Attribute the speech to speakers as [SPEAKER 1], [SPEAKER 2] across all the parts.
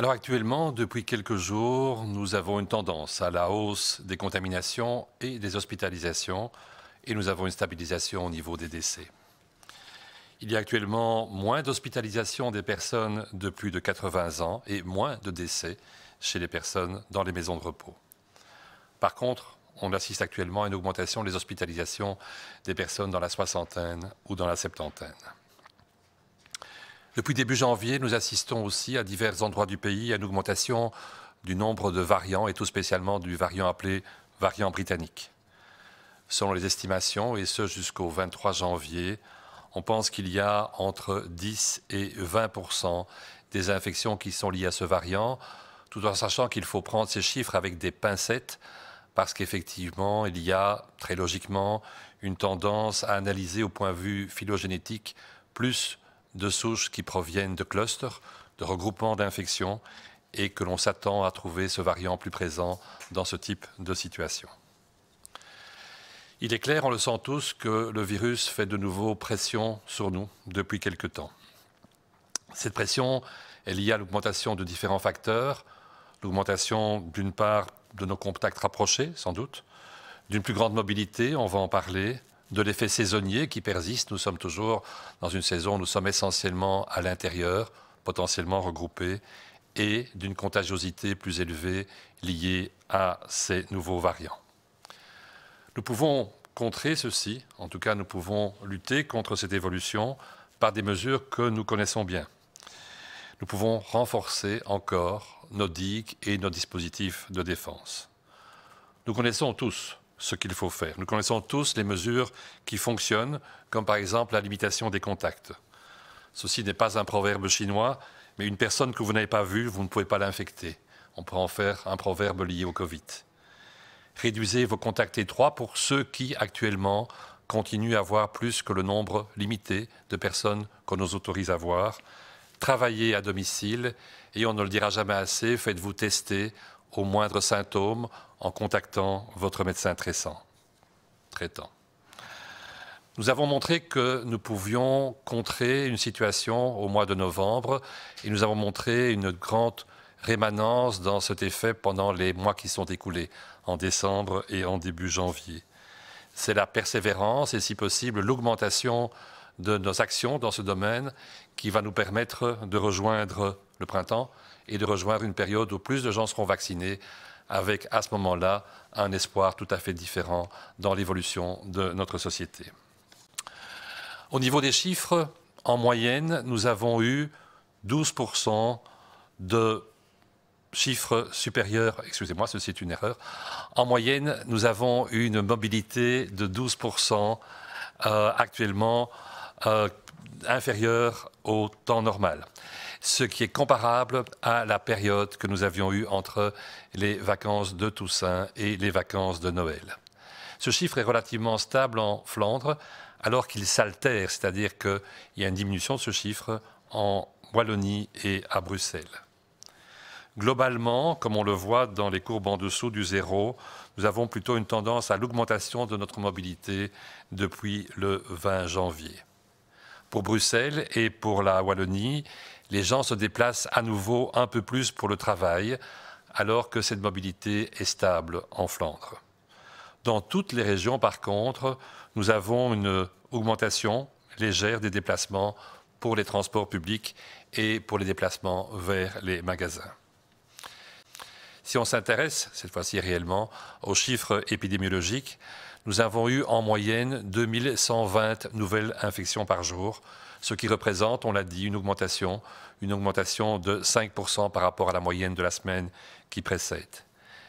[SPEAKER 1] Alors actuellement, depuis quelques jours, nous avons une tendance à la hausse des contaminations et des hospitalisations et nous avons une stabilisation au niveau des décès. Il y a actuellement moins d'hospitalisations des personnes de plus de 80 ans et moins de décès chez les personnes dans les maisons de repos. Par contre, on assiste actuellement à une augmentation des hospitalisations des personnes dans la soixantaine ou dans la septantaine. Depuis début janvier, nous assistons aussi à divers endroits du pays à une augmentation du nombre de variants et tout spécialement du variant appelé variant britannique. Selon les estimations, et ce jusqu'au 23 janvier, on pense qu'il y a entre 10 et 20 des infections qui sont liées à ce variant, tout en sachant qu'il faut prendre ces chiffres avec des pincettes, parce qu'effectivement, il y a très logiquement une tendance à analyser au point de vue phylogénétique plus de souches qui proviennent de clusters, de regroupements d'infections, et que l'on s'attend à trouver ce variant plus présent dans ce type de situation. Il est clair, on le sent tous, que le virus fait de nouveau pression sur nous depuis quelque temps. Cette pression est liée à l'augmentation de différents facteurs, l'augmentation d'une part de nos contacts rapprochés, sans doute, d'une plus grande mobilité, on va en parler, de l'effet saisonnier qui persiste. Nous sommes toujours dans une saison, où nous sommes essentiellement à l'intérieur, potentiellement regroupés, et d'une contagiosité plus élevée liée à ces nouveaux variants. Nous pouvons contrer ceci, en tout cas nous pouvons lutter contre cette évolution par des mesures que nous connaissons bien. Nous pouvons renforcer encore nos digues et nos dispositifs de défense. Nous connaissons tous ce qu'il faut faire. Nous connaissons tous les mesures qui fonctionnent, comme par exemple la limitation des contacts. Ceci n'est pas un proverbe chinois, mais une personne que vous n'avez pas vue, vous ne pouvez pas l'infecter. On peut en faire un proverbe lié au Covid. Réduisez vos contacts étroits pour ceux qui, actuellement, continuent à voir plus que le nombre limité de personnes qu'on nous autorise à voir. Travaillez à domicile et on ne le dira jamais assez, faites-vous tester au moindre symptôme en contactant votre médecin traitant. traitant. Nous avons montré que nous pouvions contrer une situation au mois de novembre et nous avons montré une grande rémanence dans cet effet pendant les mois qui sont écoulés, en décembre et en début janvier. C'est la persévérance et si possible l'augmentation de nos actions dans ce domaine qui va nous permettre de rejoindre le printemps et de rejoindre une période où plus de gens seront vaccinés avec à ce moment-là un espoir tout à fait différent dans l'évolution de notre société. Au niveau des chiffres, en moyenne, nous avons eu 12% de chiffres supérieurs, excusez-moi, ceci est une erreur, en moyenne, nous avons eu une mobilité de 12% euh, actuellement euh, inférieure au temps normal ce qui est comparable à la période que nous avions eue entre les vacances de Toussaint et les vacances de Noël. Ce chiffre est relativement stable en Flandre, alors qu'il s'altère, c'est-à-dire qu'il y a une diminution de ce chiffre en Wallonie et à Bruxelles. Globalement, comme on le voit dans les courbes en dessous du zéro, nous avons plutôt une tendance à l'augmentation de notre mobilité depuis le 20 janvier pour Bruxelles et pour la Wallonie, les gens se déplacent à nouveau un peu plus pour le travail, alors que cette mobilité est stable en Flandre. Dans toutes les régions, par contre, nous avons une augmentation légère des déplacements pour les transports publics et pour les déplacements vers les magasins. Si on s'intéresse, cette fois-ci réellement, aux chiffres épidémiologiques, nous avons eu en moyenne 2120 nouvelles infections par jour, ce qui représente, on l'a dit, une augmentation, une augmentation de 5% par rapport à la moyenne de la semaine qui précède.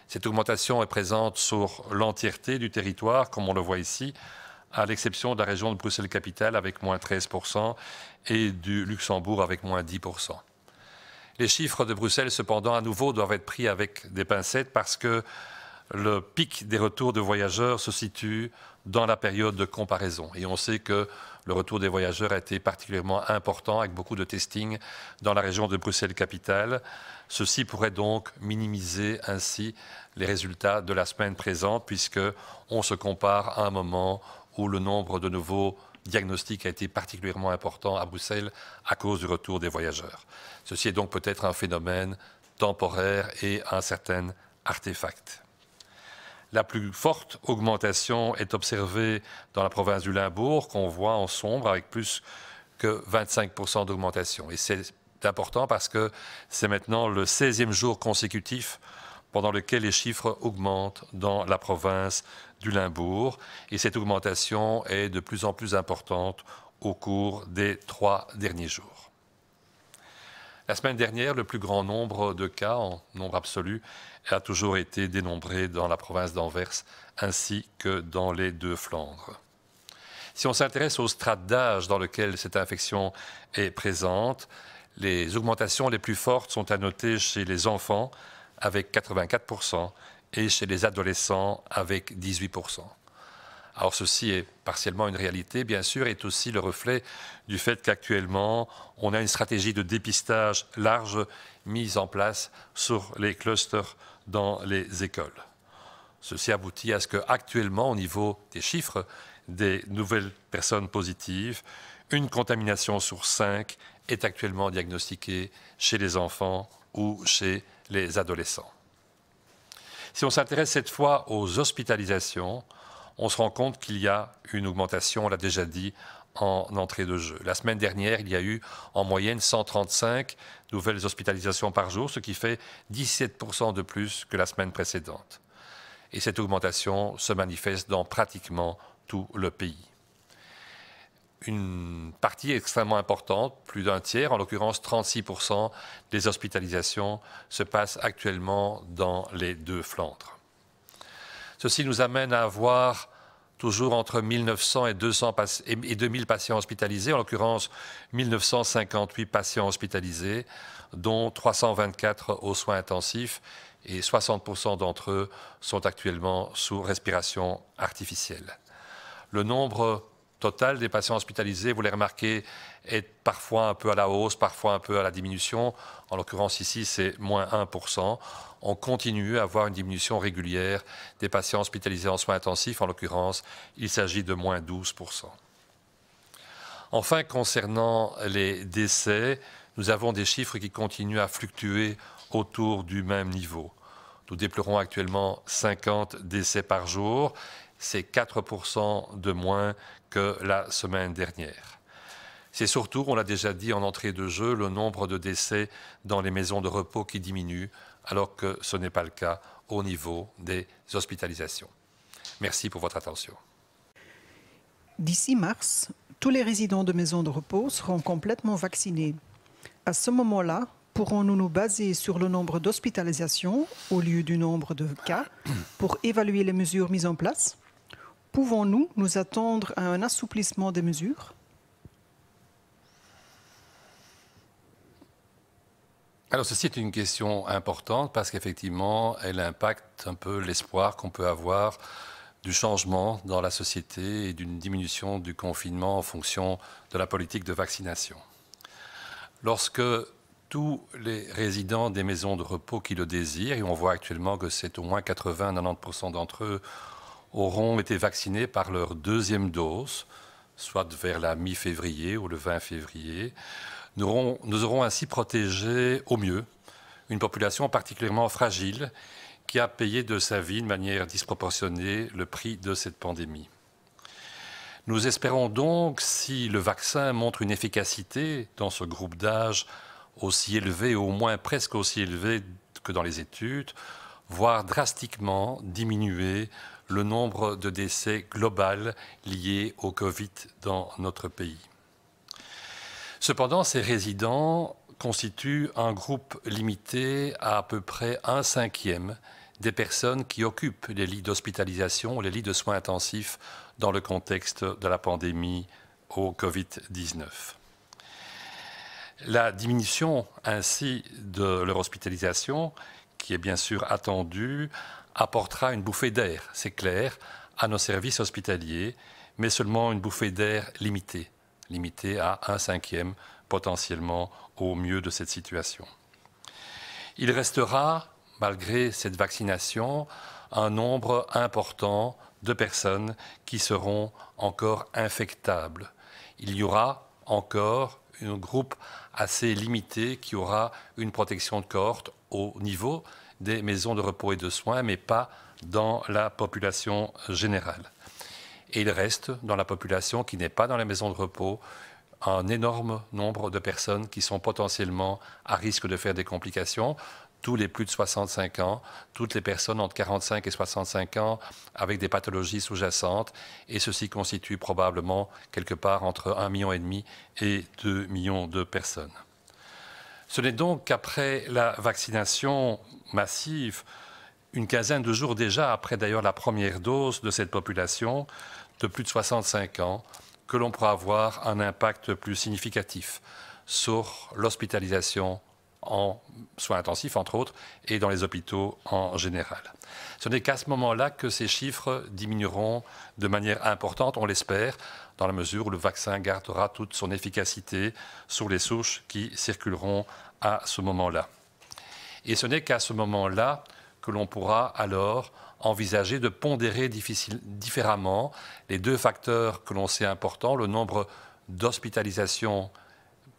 [SPEAKER 1] Cette augmentation est présente sur l'entièreté du territoire, comme on le voit ici, à l'exception de la région de Bruxelles-Capitale avec moins 13% et du Luxembourg avec moins 10%. Les chiffres de Bruxelles, cependant, à nouveau, doivent être pris avec des pincettes parce que le pic des retours de voyageurs se situe dans la période de comparaison. Et on sait que le retour des voyageurs a été particulièrement important avec beaucoup de testing dans la région de Bruxelles-Capitale. Ceci pourrait donc minimiser ainsi les résultats de la semaine présente puisqu'on se compare à un moment où le nombre de nouveaux diagnostics a été particulièrement important à Bruxelles à cause du retour des voyageurs. Ceci est donc peut-être un phénomène temporaire et un certain artefact. La plus forte augmentation est observée dans la province du Limbourg, qu'on voit en sombre avec plus que 25 d'augmentation. Et c'est important parce que c'est maintenant le 16e jour consécutif pendant lequel les chiffres augmentent dans la province du Limbourg. Et cette augmentation est de plus en plus importante au cours des trois derniers jours. La semaine dernière, le plus grand nombre de cas, en nombre absolu, a toujours été dénombré dans la province d'Anvers ainsi que dans les deux Flandres. Si on s'intéresse aux strates d'âge dans lequel cette infection est présente, les augmentations les plus fortes sont à noter chez les enfants avec 84% et chez les adolescents avec 18%. Alors ceci est partiellement une réalité, bien sûr, est aussi le reflet du fait qu'actuellement, on a une stratégie de dépistage large mise en place sur les clusters dans les écoles. Ceci aboutit à ce qu'actuellement, au niveau des chiffres des nouvelles personnes positives, une contamination sur cinq est actuellement diagnostiquée chez les enfants ou chez les adolescents. Si on s'intéresse cette fois aux hospitalisations, on se rend compte qu'il y a une augmentation, on l'a déjà dit, en entrée de jeu. La semaine dernière, il y a eu en moyenne 135 nouvelles hospitalisations par jour, ce qui fait 17% de plus que la semaine précédente. Et cette augmentation se manifeste dans pratiquement tout le pays. Une partie extrêmement importante, plus d'un tiers, en l'occurrence 36% des hospitalisations, se passent actuellement dans les deux Flandres. Ceci nous amène à avoir toujours entre 1900 et, 200 et 2000 patients hospitalisés, en l'occurrence 1958 patients hospitalisés, dont 324 aux soins intensifs et 60% d'entre eux sont actuellement sous respiration artificielle. Le nombre total des patients hospitalisés, vous les remarquez, est parfois un peu à la hausse, parfois un peu à la diminution. En l'occurrence, ici, c'est moins 1%. On continue à avoir une diminution régulière des patients hospitalisés en soins intensifs. En l'occurrence, il s'agit de moins 12%. Enfin, concernant les décès, nous avons des chiffres qui continuent à fluctuer autour du même niveau. Nous déplorons actuellement 50 décès par jour. C'est 4% de moins que la semaine dernière. C'est surtout, on l'a déjà dit en entrée de jeu, le nombre de décès dans les maisons de repos qui diminue, alors que ce n'est pas le cas au niveau des hospitalisations. Merci pour votre attention. D'ici mars, tous les résidents de maisons de repos seront complètement vaccinés. À ce moment-là, pourrons-nous nous baser sur le nombre d'hospitalisations au lieu du nombre de cas pour évaluer les mesures mises en place Pouvons-nous nous attendre à un assouplissement des mesures Alors ceci est une question importante parce qu'effectivement, elle impacte un peu l'espoir qu'on peut avoir du changement dans la société et d'une diminution du confinement en fonction de la politique de vaccination. Lorsque tous les résidents des maisons de repos qui le désirent, et on voit actuellement que c'est au moins 80-90% d'entre eux, auront été vaccinés par leur deuxième dose, soit vers la mi-février ou le 20 février. Nous aurons, ainsi protégé au mieux une population particulièrement fragile qui a payé de sa vie de manière disproportionnée le prix de cette pandémie. Nous espérons donc, si le vaccin montre une efficacité dans ce groupe d'âge aussi élevé, au moins presque aussi élevé que dans les études, voire drastiquement diminuer le nombre de décès global liés au Covid dans notre pays. Cependant, ces résidents constituent un groupe limité à à peu près un cinquième des personnes qui occupent les lits d'hospitalisation ou les lits de soins intensifs dans le contexte de la pandémie au Covid-19. La diminution ainsi de leur hospitalisation, qui est bien sûr attendue, apportera une bouffée d'air, c'est clair, à nos services hospitaliers, mais seulement une bouffée d'air limitée limité à un cinquième potentiellement au mieux de cette situation. Il restera, malgré cette vaccination, un nombre important de personnes qui seront encore infectables. Il y aura encore un groupe assez limité qui aura une protection de cohorte au niveau des maisons de repos et de soins, mais pas dans la population générale. Et il reste dans la population qui n'est pas dans les maisons de repos un énorme nombre de personnes qui sont potentiellement à risque de faire des complications. Tous les plus de 65 ans, toutes les personnes entre 45 et 65 ans avec des pathologies sous-jacentes. Et ceci constitue probablement quelque part entre 1,5 million et 2 millions de personnes. Ce n'est donc qu'après la vaccination massive, une quinzaine de jours déjà après d'ailleurs la première dose de cette population, de plus de 65 ans que l'on pourra avoir un impact plus significatif sur l'hospitalisation en soins intensifs, entre autres, et dans les hôpitaux en général. Ce n'est qu'à ce moment-là que ces chiffres diminueront de manière importante, on l'espère, dans la mesure où le vaccin gardera toute son efficacité sur les souches qui circuleront à ce moment-là. Et ce n'est qu'à ce moment-là que l'on pourra alors envisager de pondérer différemment les deux facteurs que l'on sait importants, le nombre d'hospitalisations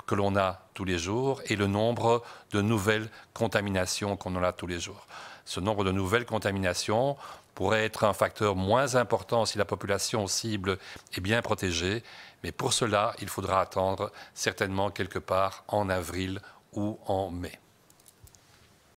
[SPEAKER 1] que l'on a tous les jours et le nombre de nouvelles contaminations qu'on en a tous les jours. Ce nombre de nouvelles contaminations pourrait être un facteur moins important si la population cible est bien protégée, mais pour cela, il faudra attendre certainement quelque part en avril ou en mai.